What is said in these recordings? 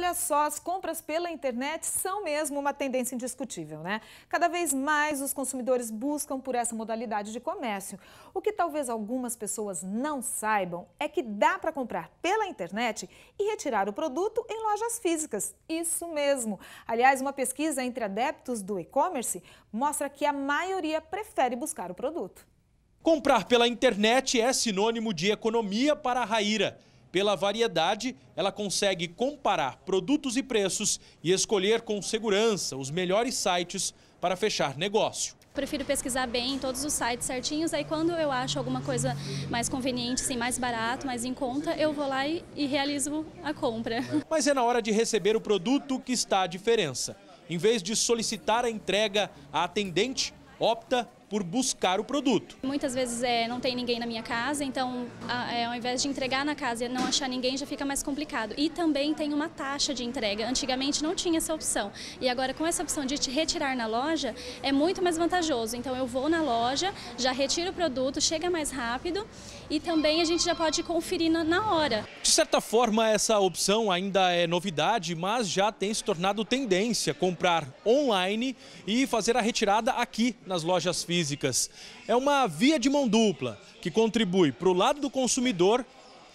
olha só, as compras pela internet são mesmo uma tendência indiscutível, né? Cada vez mais os consumidores buscam por essa modalidade de comércio. O que talvez algumas pessoas não saibam é que dá para comprar pela internet e retirar o produto em lojas físicas. Isso mesmo. Aliás, uma pesquisa entre adeptos do e-commerce mostra que a maioria prefere buscar o produto. Comprar pela internet é sinônimo de economia para a Raíra. Pela variedade, ela consegue comparar produtos e preços e escolher com segurança os melhores sites para fechar negócio. Prefiro pesquisar bem todos os sites certinhos, aí quando eu acho alguma coisa mais conveniente, assim, mais barato, mais em conta, eu vou lá e, e realizo a compra. Mas é na hora de receber o produto que está a diferença. Em vez de solicitar a entrega, a atendente opta por buscar o produto. Muitas vezes é, não tem ninguém na minha casa, então a, é, ao invés de entregar na casa e não achar ninguém já fica mais complicado. E também tem uma taxa de entrega. Antigamente não tinha essa opção. E agora com essa opção de retirar na loja é muito mais vantajoso. Então eu vou na loja, já retiro o produto, chega mais rápido e também a gente já pode conferir na, na hora. De certa forma, essa opção ainda é novidade, mas já tem se tornado tendência comprar online e fazer a retirada aqui nas lojas físicas físicas. É uma via de mão dupla que contribui para o lado do consumidor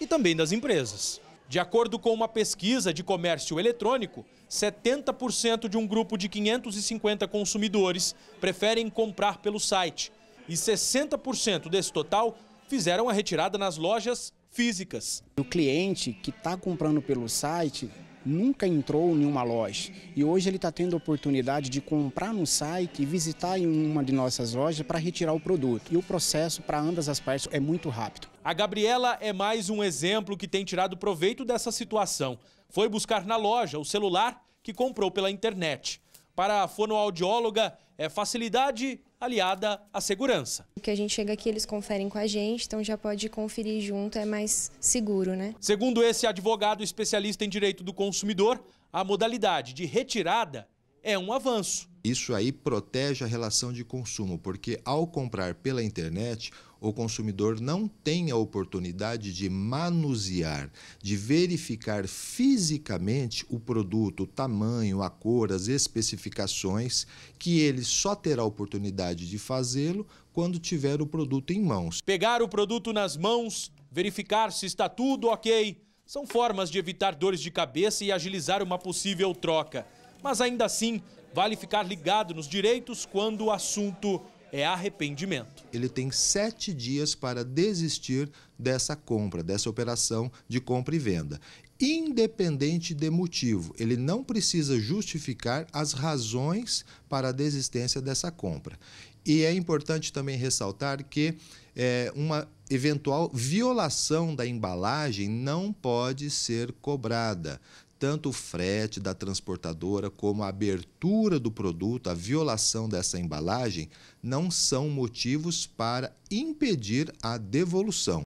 e também das empresas. De acordo com uma pesquisa de comércio eletrônico, 70% de um grupo de 550 consumidores preferem comprar pelo site e 60% desse total fizeram a retirada nas lojas físicas. O cliente que está comprando pelo site nunca entrou em uma loja e hoje ele está tendo a oportunidade de comprar no site e visitar em uma de nossas lojas para retirar o produto. E o processo para ambas as partes é muito rápido. A Gabriela é mais um exemplo que tem tirado proveito dessa situação. Foi buscar na loja o celular que comprou pela internet. Para a fonoaudióloga, é facilidade aliada à segurança. O que a gente chega aqui, eles conferem com a gente, então já pode conferir junto, é mais seguro, né? Segundo esse advogado especialista em direito do consumidor, a modalidade de retirada é um avanço. Isso aí protege a relação de consumo, porque ao comprar pela internet, o consumidor não tem a oportunidade de manusear, de verificar fisicamente o produto, o tamanho, a cor, as especificações, que ele só terá a oportunidade de fazê-lo quando tiver o produto em mãos. Pegar o produto nas mãos, verificar se está tudo ok, são formas de evitar dores de cabeça e agilizar uma possível troca mas ainda assim vale ficar ligado nos direitos quando o assunto é arrependimento. Ele tem sete dias para desistir dessa compra, dessa operação de compra e venda. Independente de motivo, ele não precisa justificar as razões para a desistência dessa compra. E é importante também ressaltar que é, uma eventual violação da embalagem não pode ser cobrada tanto o frete da transportadora como a abertura do produto, a violação dessa embalagem, não são motivos para impedir a devolução.